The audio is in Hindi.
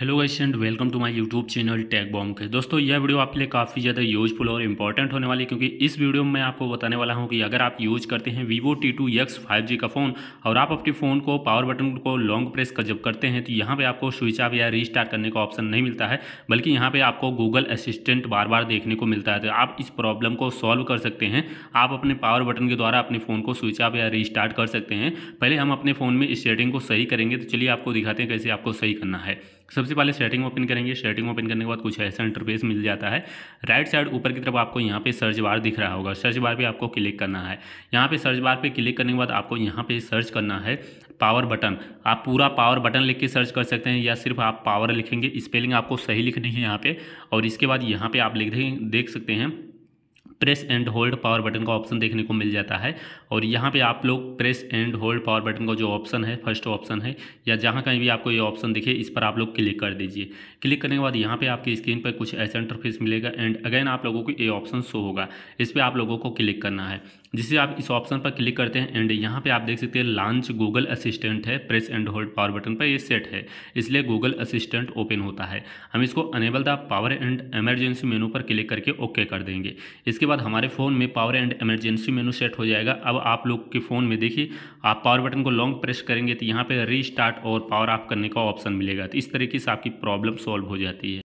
hello guys and welcome to my YouTube channel टैग बॉम के दोस्तों यह वीडियो आपके लिए काफ़ी ज़्यादा यूजफुल और इंपॉर्टेंट होने वाली है क्योंकि इस वीडियो में मैं आपको बताने वाला हूं कि अगर आप यूज करते हैं Vivo T two X five G का फ़ोन और आप अपने फ़ोन को पावर बटन को लॉन्ग प्रेस कर जब करते हैं तो यहाँ पर आपको स्विच ऑफ या रिस्टार्ट करने का ऑप्शन नहीं मिलता है बल्कि यहाँ पर आपको गूगल असिस्टेंट बार बार देखने को मिलता है तो आप इस प्रॉब्लम को सॉल्व कर सकते हैं आप अपने पावर बटन के द्वारा अपने फ़ोन को स्विच ऑफ या रिस्टार्ट कर सकते हैं पहले हम अपने फ़ोन में इस सेटिंग को सही करेंगे तो चलिए आपको दिखाते हैं कैसे आपको सही करना है सबसे पहले सेटिंग ओपन करेंगे सेटिंग ओपन करने के बाद कुछ ऐसा इंटरफेस मिल जाता है राइट साइड ऊपर की तरफ आपको यहाँ पे सर्च बार दिख रहा होगा सर्च बार पे आपको क्लिक करना है यहाँ पे सर्च बार पे क्लिक करने के बाद आपको यहाँ पे सर्च करना है पावर बटन आप पूरा पावर बटन लिख के सर्च कर सकते हैं या सिर्फ आप पावर लिखेंगे स्पेलिंग आपको सही लिखनी है यहाँ पर और इसके बाद यहाँ पर आप लिख देख सकते हैं press and hold power button का ऑप्शन देखने को मिल जाता है और यहाँ पे आप लोग press and hold power button का जो ऑप्शन है फर्स्ट ऑप्शन है या जहाँ कहीं भी आपको ये ऑप्शन दिखे इस पर आप लोग क्लिक कर दीजिए क्लिक करने के बाद यहाँ पे आपकी स्क्रीन पर कुछ ऐसा इंटरफेस मिलेगा एंड अगेन आप लोगों को ये ऑप्शन शो होगा इस पर आप लोगों को क्लिक करना है जिसे आप इस ऑप्शन पर क्लिक करते हैं एंड यहाँ पे आप देख सकते हैं लॉन्च गूगल असिस्टेंट है press and hold power button पर ये सेट है इसलिए गूगल असिस्टेंट ओपन होता है हम इसको enable the power and emergency menu पर क्लिक करके ओके कर देंगे इसके बाद हमारे फ़ोन में power and emergency menu set हो जाएगा अब आप लोग के फ़ोन में देखिए आप पावर बटन को लॉन्ग प्रेस करेंगे तो यहाँ पर री और पावर ऑफ करने का ऑप्शन मिलेगा तो इस तरीके से आपकी प्रॉब्लम सॉल्व हो जाती है